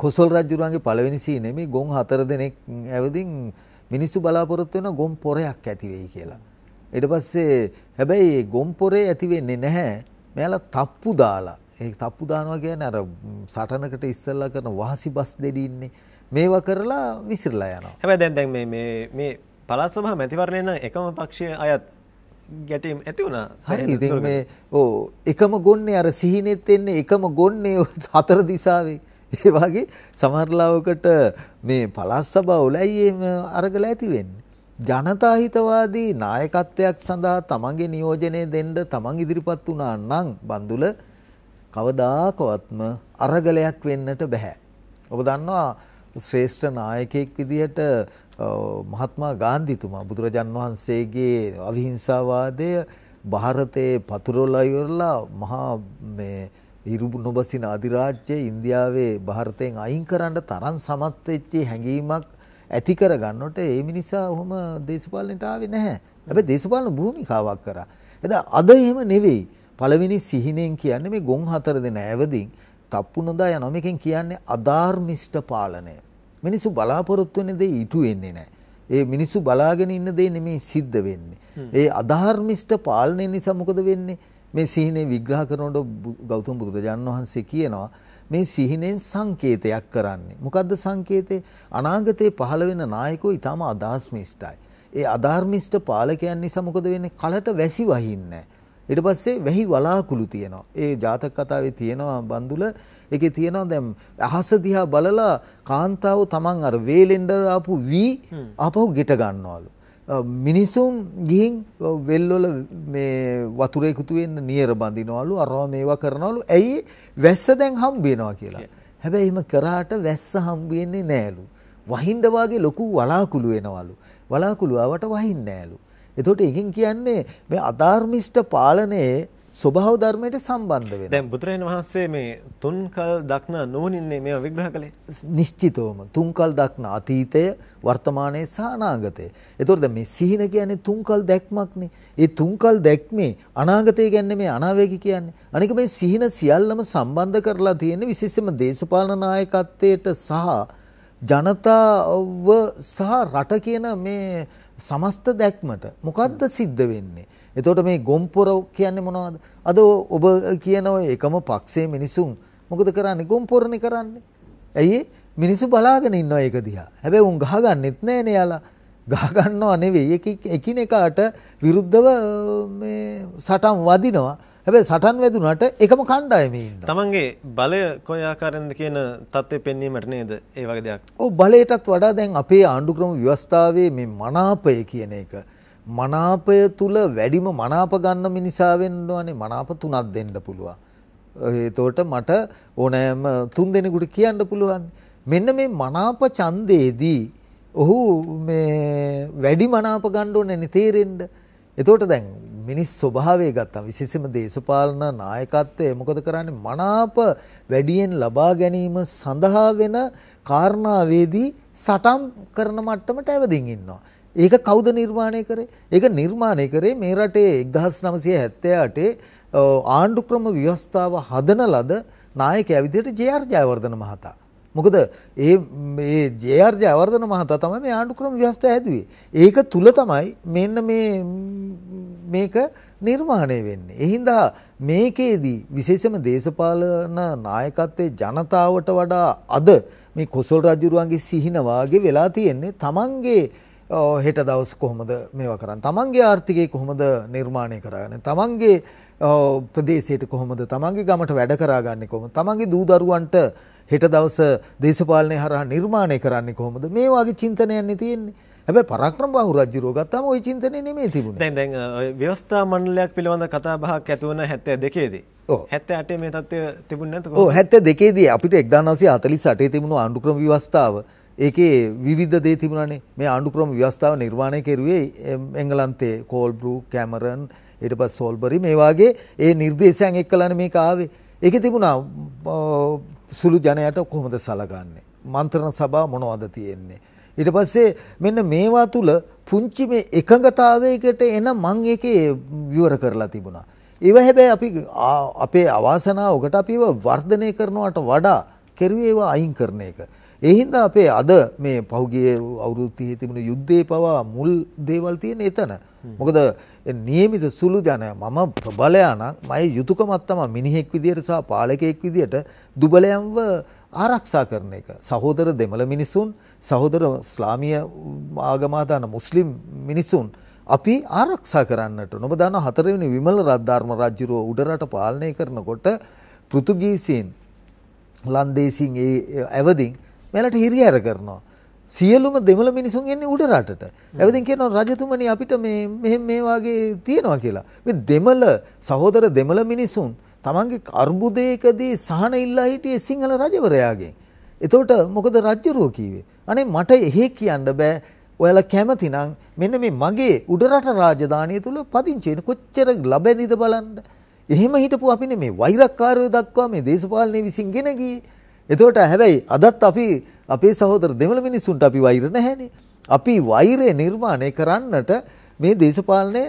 කොසල් රජුරුවන්ගේ පළවෙනි සීනේ මේ ගොන් හතර දෙනෙක් ඇවිදින් මිනිස්සු බලාපොරොත්තු වෙන ගොන් පොරයක් ඇති වෙයි කියලා. ඊට පස්සේ හැබැයි ඒ ගොන් පොරේ ඇති වෙන්නේ නැහැ. මෙයාලා තප්පු දාලා. ඒ තප්පු දානවා කියන්නේ අර සටනකට ඉස්සෙල්ලා කරන වහසි බස් දෙඩි ඉන්නේ. මේවා කරලා විසිරලා යනවා. හැබැයි දැන් දැන් මේ මේ මේ පළාත් සභාව මැතිවරණය නම් එකම පක්ෂයේ අයත් ගැටීම් ඇති වුණා. හරි ඉතින් මේ ඕ එකම ගොන්නේ අර සිහිනෙත් එන්නේ එකම ගොන්නේ හතර දිසාවේ. ඒ වගේ සමහරලාවකට මේ පළාත් සභාව උලැයියේම අරගලා ඇති වෙන්නේ. ජනතා හිතවාදී නායකත්වයක් සඳහා තමන්ගේ නියෝජනය දෙන්න තමන් ඉදිරිපත් වුණා නම් බන්දුල කවදාකවත්ම අරගලයක් වෙන්නට බෑ. ඔබ දන්නවා ශ්‍රේෂ්ඨ නායකයෙක් විදිහට මහත්මා ගාන්ධිතුමා බුදුරජාන් වහන්සේගේ අවිහිංසාවාදය ಭಾರತයේ පතුරවලා ඉවරලා මහා මේ ඉරුබු නොබසින අධිරාජ්‍යය ඉන්දියාවේ භාරතයෙන් අයින් කරන්න තරන් සමත්වෙච්චේ හැඟීමක් ඇති කරගන්නට ඒ මිනිසා ඔහොම දේශපාලනට ආවේ නැහැ. හැබැයි දේශපාලන භූමිකාවක් කරා. එදා අද එහෙම නෙවෙයි. පළවෙනි සිහිනෙන් කියන්නේ මේ ගොන් හතර දෙන ඇවදින් තප්පු නොදා යනවා. මේකෙන් කියන්නේ අධාර්මිෂ්ඨ පාලනය. මිනිස්සු බලාපොරොත්තු වෙන දේ ඉටු වෙන්නේ නැහැ. ඒ මිනිස්සු බලාගෙන ඉන්න දේ නෙමෙයි සිද්ධ වෙන්නේ. ඒ අධාර්මිෂ්ඨ පාලනය නිසා මොකද වෙන්නේ? මේ සිහිනේ විග්‍රහ කරනකොට ගෞතම බුදුරජාණන් වහන්සේ කියනවා මේ සිහිනෙන් සංකේතයක් කරන්නේ. මොකද්ද සංකේතේ? අනාගතේ පහළ වෙන නායකෝ ඊටම අදාස්මිෂ්ටයි. ඒ අධාර්මිෂ්ට පාලකයන් නිසා මොකද වෙන්නේ? කලට වැසි වහින්නේ ඊට පස්සේ වැහි වලාකුළු තියෙනවා. ඒ ජාතක කතාවේ තියෙනවා බන්දුල. ඒකේ තියෙනවා දැන් අහස දිහා බලලා කාන්තාව තමන් අර වේලෙන්ඩ ආපු වී ආපහු ගෙට ගන්නවලු. මිනිසුන් ගිහින් වෙල්වල මේ වතුර එකතු වෙන්න නියර බඳිනවලු අරවා මේවා කරනවලු ඇයි වැස්ස දැන් හම්බ වෙනවා කියලා. හැබැයි එහෙම කරාට වැස්ස හම්බ වෙන්නේ නෑලු. වහින්ද වාගේ ලොකු වලාකුළු වෙනවලු. වලාකුළු ආවට වහින්නේ නෑලු. එතකොට එකකින් කියන්නේ මේ අධාර්මිෂ්ඨ පාලනයේ ස්වභාව ධර්මයට සම්බන්ධ වෙනවා. දැන් බුදුරජාණන් වහන්සේ මේ තුන්කල් දක්න නොනින්නේ මේවා විග්‍රහ කළේ. නිශ්චිතවම තුන්කල් දක්න අතීතය, වර්තමානයේ සහ අනාගතය. ඒතකොට මේ සිහින කියන්නේ තුන්කල් දැක්මක්නේ. ඒ තුන්කල් දැක්මේ අනාගතය කියන්නේ මේ අනාවේගි කියන්නේ. අනික මේ සිහින සියල්ලම සම්බන්ධ කරලා තියෙන විශේෂම දේශපාලන නායකත්වයට සහ ජනතාව සහ රට කියන මේ සමස්ත දැක්මට මොකද්ද සිද්ධ වෙන්නේ? එතකොට මේ ගොම්පොර කියන්නේ මොනවද? අද ඔබ කියන ඔය එකම පක්ෂයේ මිනිසුන් මොකද කරන්නේ? ගොම්පොරනේ කරන්නේ. ඇයි මිනිස්සු බලාගෙන ඉන්නවා ඒක දිහා. හැබැයි උන් ගහගන්නෙත් නෑනේ යාලා. ගහගන්නව නෙවෙයි එකිනෙකාට විරුද්ධව මේ සටන් වදිනවා. හැබැයි සටන් වැදුනට එකම කණ්ඩායමේ ඉන්නවා. තමන්ගේ බලය කොයි ආකාරයෙන්ද කියන தත්ත්වෙ පෙන්වීමට නේද ඒ වගේ දෙයක්. ඔව් බලයටත් වඩා දැන් අපේ ආණ්ඩුක්‍රම ව්‍යවස්ථාවේ මේ මනාපය කියන එක මනාපය තුල වැඩිම මනාප ගන්න මිනිසා වෙන්නවනේ මනාප තුනක් දෙන්න පුළුවන්. ඒතකොට මට ඕනෑම තුන් දෙනෙකුට කියන්න පුළුවන්. මෙන්න මේ මනාප ඡන්දේදී ඔහු මේ වැඩි මනාප ගන්න ඕනේ නේ තේරෙන්න. එතකොට දැන් මිනිස් ස්වභාවය ගත්තම විශේෂම දේශපාලන නායකත්වය මොකද කරන්නේ මනාප වැඩියෙන් ලබා ගැනීම සඳහා වෙන කාරණාවේදී සටම් කරන මට්ටමට ඇවදින් ඉන්නවා. ඒක කවුද නිර්මාණය කරේ? ඒක නිර්මාණය කරේ මේ රටේ 1978 ආණ්ඩු ක්‍රම ව්‍යවස්ථාව හදන ලද නායකයා විදිහට ජේ.ආර්. ජයවර්ධන මහතා. මොකද ඒ මේ ජේ.ආර්. ජයවර්ධන මහතා තමයි මේ ආණ්ඩු ක්‍රම ව්‍යවස්ථාව හැදුවේ. ඒක තුල තමයි මෙන්න මේ මේක නිර්මාණය වෙන්නේ. එහින්දා මේකේදී විශේෂම දේශපාලන නායකත්වයේ ජනතාවට වඩා අද මේ කොසල් රජුරුවන්ගේ සිහින වාගේ වෙලා තියෙන්නේ තමන්ගේ හෙට දවස් කොහොමද මේවා කරන්නේ? තමන්ගේ ආර්ථිකය කොහොමද නිර්මාණය කරගන්නේ? තමන්ගේ ප්‍රදේශයට කොහොමද තමන්ගේ ගමට වැඩ කරාගන්නේ කොහොමද? තමන්ගේ දූ දරුවන්ට හෙට දවස දේශපාලනය හරහා නිර්මාණය කරන්නේ කොහොමද? මේ වාගේ චින්තනයන්නේ තියෙන්නේ. ඇබ පරක්්‍රම බහු රජ රෝගත්තම ඔය චින්තනය නෙමේ තිබුණ දැන් දැන් ව්‍යවස්ථා මණ්ඩලයක් පිළිබඳ කතා බහක් ඇතිවන හැත්ත දෙකේදී හැත්ත අටේ මේ තත්ය තිබුණ ඕ හැත්ත දෙකේදී අපිට එක්දානසේ අතලි සටේ තිබුණු අන්ඩුක්‍රම ව්‍යවස්ථාව ඒකේ විවිධ දේ තිබුණනේ මේ අන්ඩුක්‍රම ව්‍යවස්ථාව නිර්මාණය කෙරුවේ එංගලන්තේ කෝල්බරු කැමරන් ඊට පස් සෝල්බරි මේවාගේ ඒ නිර්දේශයන් එක්කලන මේ කාවේ ඒක තිබුණා සුළු ජනයට කොහොමද සලගන්නේ මන්ත්‍රණ සභා මොනවද තියෙන්නේ ඊට පස්සේ මෙන්න මේවා තුල පුංචි මේ එකඟතාවයකට එන මං ඒකේ විවර කරලා තිබුණා. ඒව හැබැයි අපි අපේ අවාසනාවකට අපිව වර්ධනය කරනවට වඩා කෙරුවේ ඒවා අයින් කරන එක. ඒ හින්දා අපේ අද මේ පහුගිය අවුරුදු 30 තිබුණු යුද්ධේ පවා මුල් දේවල් තියෙන එතන. මොකද නියමිත සුළු ජන මම ප්‍රබලයා නම් මගේ යුතුයකමක් තමයි මිනිහෙක් විදියට සහ පාලකයෙක් විදියට දුබලයන්ව ආරක්ෂා කරන එක. සහෝදර දෙමළ මිනිසුන්, සහෝදර ස්ලාමීය ආගමාදාන මුස්ලිම් මිනිසුන් අපි ආරක්ෂා කරන්නට නොබ දන්න හතරවෙනි විමල රද්දාර්ම රජුරෝ උඩරට පාලනය කරනකොට පෘතුගීසීන් ලන්දේසින් ඒ ඇවදින් මෙලට හිරිහැර කරනවා. සියලුම දෙමළ මිනිසුන් එන්නේ උඩ රටට. එවදින් කියනවා රජතුමනි අපිට මේ මෙහෙම මේ වාගේ තියෙනවා කියලා. මේ දෙමළ සහෝදර දෙමළ මිනිසුන් තමන්ගේ අර්බුදයකදී සහන ඉල්ලා හිටියේ සිංහල රජවරයාගෙන්. එතකොට මොකද රජ්ජුරුව කිව්වේ? අනේ මට එහෙ කියන්න බෑ. ඔයාලා කැමති නම් මෙන්න මේ මගේ උඩරට රාජධානිය තුල පදිංචි වෙන කොච්චර ලැබෙන්නේද බලන්න. එහෙම හිටපු අපි නෙමේ වෛරක්කාරයෝ දක්වා මේ දේශපාලනය විසින් ගෙන ගියේ. එතකොට හැබැයි අදත් අපි අපේ සහෝදර දෙමළ මිනිස්සුන්ට අපි වෛර නැහැනේ. අපි වෛරය නිර්මාණය කරන්නට මේ දේශපාලනය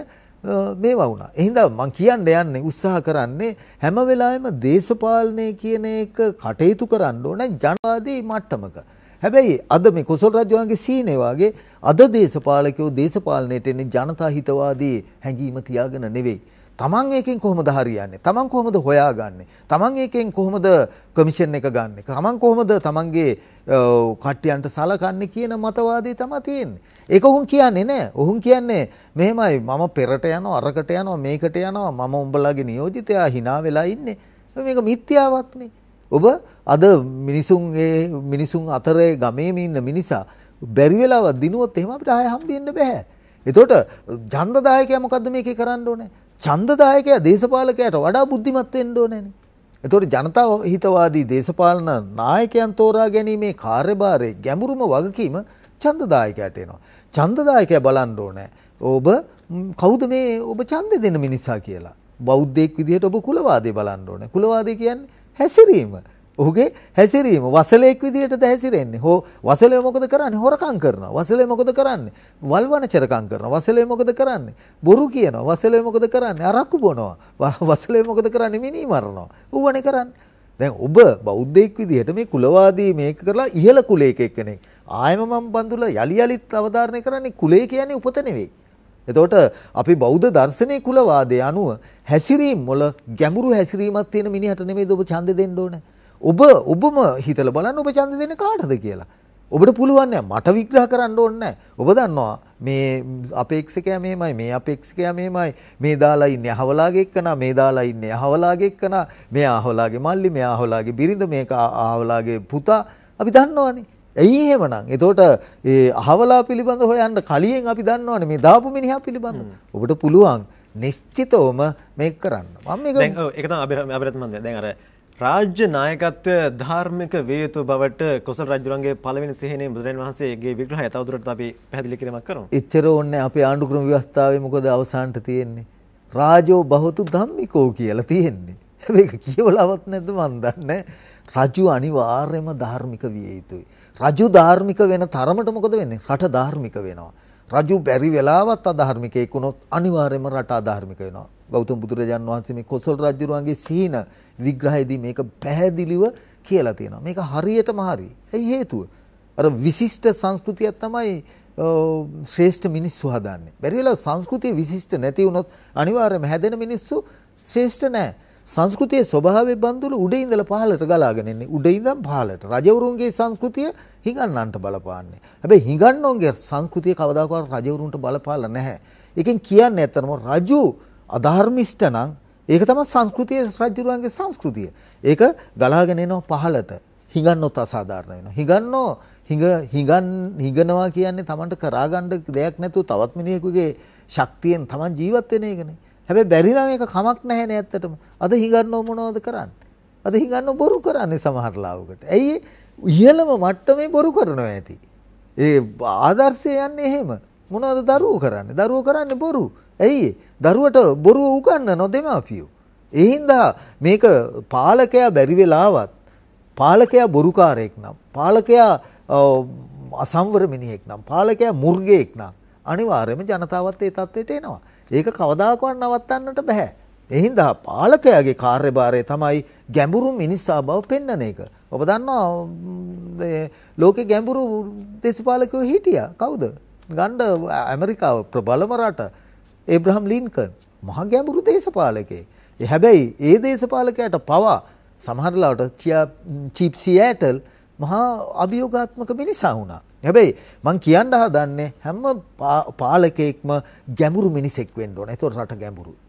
මේවා වුණා. එහෙනම් මම කියන්න යන්නේ උත්සාහ කරන්නේ හැම වෙලාවෙම දේශපාලනය කියන එක කටයුතු කරන්න ඕන ජනවාදී මට්ටමක. හැබැයි අද මේ කොසල් රජුවන්ගේ සීනේ වාගේ අද දේශපාලකයෝ දේශපාලනයට එන්නේ ජනතා හිතවාදී හැඟීම තියාගෙන නෙවෙයි. තමන් ඒකෙන් කොහොමද හරියන්නේ? තමන් කොහොමද හොයාගන්නේ? තමන් ඒකෙන් කොහොමද කමිෂන් එක ගන්නෙ? තමන් කොහොමද තමන්ගේ කට්ටියන්ට සලකන්නේ කියන මතවාදී තමයි තියෙන්නේ. ඒක ඔහුන් කියන්නේ නෑ. ඔහුන් කියන්නේ මෙහෙමයි මම පෙරට යනවා, අරකට යනවා, මේකට යනවා, මම උඹලාගේ නියෝජිතයා hina වෙලා ඉන්නේ. මේක මිත්‍යාවක්නේ. ඔබ අද මිනිසුන්ගේ මිනිසුන් අතරේ ගමේම ඉන්න මිනිසා බැරි වෙලාවක් දිනුවොත් එහෙම අපිට ආය හම්බෙන්න බෑ. එතකොට ජන්දදායකයා මොකද්ද මේකේ කරන්න ඕනේ? ඡන්දදායකයා දේශපාලකයාට වඩා බුද්ධිමත් වෙන්න ඕනේනේ. එතකොට ජනතා හිතවාදී දේශපාලන නායකයන් තෝරා ගැනීමේ කාර්යභාරයේ ගැඹුරුම වගකීම ඡන්දදායකයාට එනවා. ඡන්දදායකයා බලන්න ඕනේ. ඔබ කවුද මේ ඔබ ඡන්ද දෙන මිනිසා කියලා. බෞද්ධයෙක් විදිහට ඔබ කුලවාදී බලන්න ඕනේ. කුලවාදී කියන්නේ හැසිරීම. ඔහුගේ හැසිරීම වසලෙක් විදිහටද හැසිරෙන්නේ. හෝ වසලේ මොකද කරන්නේ? හොරකම් කරනවා. වසලේ මොකද කරන්නේ? වල්වනචරකම් කරනවා. වසලේ මොකද කරන්නේ? බොරු කියනවා. වසලේ මොකද කරන්නේ? අරක්කු බොනවා. වසලේ මොකද කරන්නේ? මිනී මරනවා. ඌවනේ කරන්නේ. දැන් ඔබ බෞද්ධයෙක් විදිහට මේ කුලවාදී මේක කරලා ඉහළ කුලයක එක්කෙනෙක්. ආයම මම බඳුල යලි යලිත් අවධාරණය කරන්නේ කුලය කියන්නේ උපත නෙවෙයි. එතකොට අපි බෞද්ධ දර්ශනයේ කුලවාදයේ අනුව හැසිරීම් වල ගැඹුරු හැසිරීමක් තියෙන මිනිහට නෙමෙයිද ඔබ ඡන්දෙ දෙන්න ඕනේ. ඔබ ඔබම හිතල බලන්න ඔබ ඡන්ද දෙන්නේ කාටද කියලා. ඔබට පුළුවන් නෑ මට විග්‍රහ කරන්න ඕනේ නෑ. ඔබ දන්නවා මේ අපේක්ෂකයා මෙහෙමයි මේ අපේක්ෂකයා මෙහෙමයි මේ දාලා ඉන්නේ අහවලාගේ එක්කන මේ දාලා ඉන්නේ අහවලාගේ එක්කන මේ අහවලාගේ මල්ලි මේ අහවලාගේ බිරිඳ මේක අහවලාගේ පුතා අපි දන්නවනේ. ඇයි එහෙමනම්? එතකොට ඒ අහවලා පිළිබඳ හොයන්න කලින් අපි දන්නවනේ මේ දාපු මිනිහා පිළිබඳ. ඔබට පුළුවන් නිශ්චිතවම මේක කරන්න. මම මේක දැන් ඔව් ඒක තමයි අපිට අපිට මම දැන් අර රාජ්‍ය නායකත්වය ධාර්මික වේතු බවට කොසල් රජුරන්ගේ පළවෙනි සිහිනේ බුදුරජාණන් වහන්සේගේ විග්‍රහය තවදුරටත් අපි පැහැදිලි කිරීමක් කරමු. එච්චර ඕනේ අපි ආණ්ඩුක්‍රම ව්‍යවස්ථාවේ මොකද අවසානට තියෙන්නේ? රාජෝ බහතු ධම්මිකෝ කියලා තියෙන්නේ. හැබැයි ඒක කියවලවත් නැද්ද මන් දන්නේ. රජු අනිවාර්යයෙන්ම ධාර්මික විය යුතුයි. රජු ධාර්මික වෙන තරමට මොකද වෙන්නේ? රට ධාර්මික වෙනවා. රජු බැරි වෙලාවත් අධාර්මිකයෙක් වුණොත් අනිවාර්යයෙන්ම රට අධාර්මික වෙනවා. ගෞතම බුදුරජාන් වහන්සේ මේ කොසල් රජුරුවන්ගේ සීන විග්‍රහයේදී මේක පැහැදිලිව කියලා තියෙනවා. මේක හරියටම හරි. ඒයි හේතුව. අර විශිෂ්ට සංස්කෘතියක් තමයි ශ්‍රේෂ්ඨ මිනිස්සු හදන්නේ. බැරි වෙලාව සංස්කෘතිය විශිෂ්ට නැති වුණොත් අනිවාර්යයෙන්ම හැදෙන මිනිස්සු ශ්‍රේෂ්ඨ නැහැ. සංස්කෘතියේ ස්වභාවය බඳුළු උඩ ඉඳලා පහළට ගලාගෙන එන්නේ. උඩ ඉඳන් පහළට. රජවරුන්ගේ සංස්කෘතිය හිඟන්නන්ට බලපාන්නේ. හැබැයි හිඟන්නෝන්ගේ සංස්කෘතිය කවදාකවත් රජවරුන්ට බලපාලා නැහැ. ඒකෙන් කියන්නේ ඇත්තටම රජු අධර්මිෂ්ඨ නම් ඒක තමයි සංස්කෘතියේ රජුරුවන්ගේ සංස්කෘතිය. ඒක ගලාගෙන එනවා පහළට. හිඟන්නොත් අසාධාරණ වෙනවා. හිඟන්නෝ හිඟ හිඟන් හිඟනවා කියන්නේ Tamanට කරාගන්න දෙයක් නැතුව තවත් මිනිහෙකුගේ ශක්තියෙන් Taman ජීවත් වෙන එකනේ. හැබැයි බැරි නම් ඒක කමක් නැහැ නේ ඇත්තටම. අද හිඟන්නව මොනවද කරන්නේ? අද හිඟන්නව බොරු කරන්නේ සමහර ලාවකට. ඇයි ඉහළම මට්ටමේ බොරු කරනවා ඇති. ඒ ආදර්ශය යන්නේ එහෙම. මොනවද දරුවෝ කරන්නේ? දරුවෝ කරන්නේ බොරු. ඇයි දරුවට බොරුව උගන්වනෝ දෙමාපියෝ. ඒ හින්දා මේක පාලකයා බැරි වෙලාවත් පාලකයා බොරුකාරයෙක් නම් පාලකයා අසම්වර මිනිහෙක් නම් පාලකයා මුර්ගයෙක් නම් අනිවාර්යයෙන්ම ජනතාවත් ඒ තත්ත්වයට එනවා. ඒක කවදාකවත් නවත්තන්නට බෑ. එහින්දා පාලකයාගේ කාර්යභාරය තමයි ගැඹුරු මිනිස්සා බව පෙන්වන එක. ඔබ දන්නවා ලෝකේ ගැඹුරු දේශපාලකයෝ හිටියා. කවුද? ගණ්ඩ ඇමරිකාව ප්‍රබලම රට ඒබ්‍රහම් ලින්කන් මහා ගැඹුරු දේශපාලකයෙක්. හැබැයි ඒ දේශපාලකයාට පවා සමහරලාට චීප් සියෑටල් මහා අභියෝගාත්මක මිනිසා වුණා. හැබැයි මං කියන්න හදන්නේ හැම පාලකෙක්ම ගැඹුරු මිනිසෙක් වෙන්න ඕන. ඒතකොට රට ගැඹුරුයි.